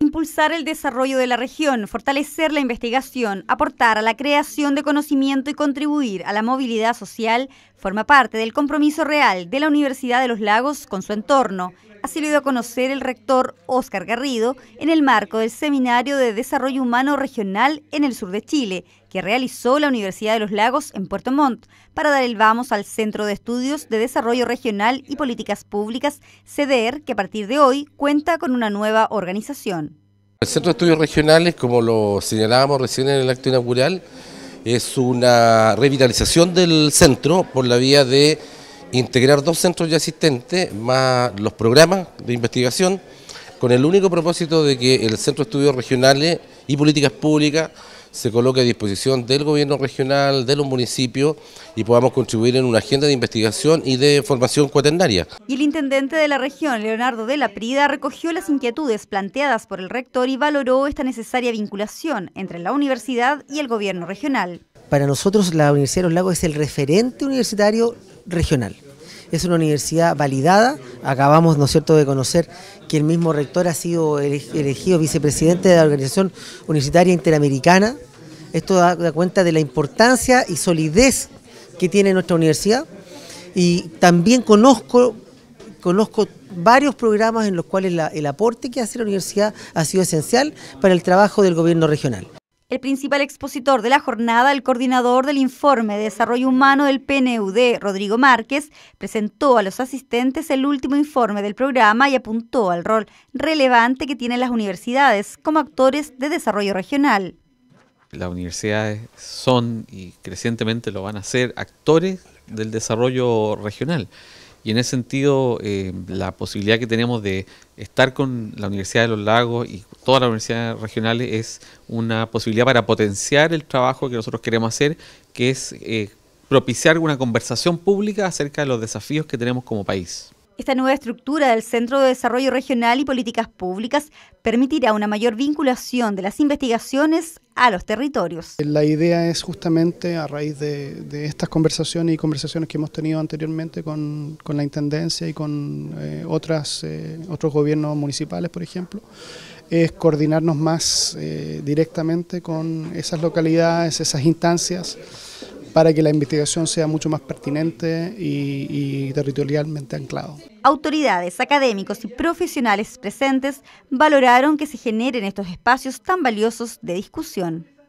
impulsar el desarrollo de la región, fortalecer la investigación, aportar a la creación de conocimiento y contribuir a la movilidad social forma parte del compromiso real de la Universidad de los Lagos con su entorno Así lo dio a conocer el rector Óscar Garrido en el marco del Seminario de Desarrollo Humano Regional en el sur de Chile, que realizó la Universidad de los Lagos en Puerto Montt, para dar el vamos al Centro de Estudios de Desarrollo Regional y Políticas Públicas, CDER, que a partir de hoy cuenta con una nueva organización. El Centro de Estudios Regionales, como lo señalábamos recién en el acto inaugural, es una revitalización del centro por la vía de integrar dos centros de existentes, más los programas de investigación, con el único propósito de que el Centro de Estudios Regionales y Políticas Públicas se coloque a disposición del gobierno regional, de los municipios y podamos contribuir en una agenda de investigación y de formación cuaternaria. Y el intendente de la región, Leonardo de la Prida, recogió las inquietudes planteadas por el rector y valoró esta necesaria vinculación entre la universidad y el gobierno regional. Para nosotros la Universidad de los Lagos es el referente universitario regional. Es una universidad validada, acabamos, ¿no cierto?, de conocer que el mismo rector ha sido elegido vicepresidente de la Organización Universitaria Interamericana. Esto da cuenta de la importancia y solidez que tiene nuestra universidad. Y también conozco, conozco varios programas en los cuales el aporte que hace la universidad ha sido esencial para el trabajo del gobierno regional. El principal expositor de la jornada, el coordinador del informe de desarrollo humano del PNUD, Rodrigo Márquez, presentó a los asistentes el último informe del programa y apuntó al rol relevante que tienen las universidades como actores de desarrollo regional. Las universidades son y crecientemente lo van a ser actores del desarrollo regional. Y en ese sentido, eh, la posibilidad que tenemos de estar con la Universidad de los Lagos y todas las universidades regionales es una posibilidad para potenciar el trabajo que nosotros queremos hacer, que es eh, propiciar una conversación pública acerca de los desafíos que tenemos como país. Esta nueva estructura del Centro de Desarrollo Regional y Políticas Públicas permitirá una mayor vinculación de las investigaciones a los territorios. La idea es justamente a raíz de, estas conversaciones y conversaciones que hemos tenido anteriormente con, la Intendencia y con eh, otras, eh, otros gobiernos municipales, por ejemplo, es coordinarnos más eh, directamente con esas localidades, esas instancias para que la investigación sea mucho más pertinente y, territorialmente anclado. Autoridades, académicos y profesionales presentes valoraron que se generen estos espacios tan valiosos de discusión.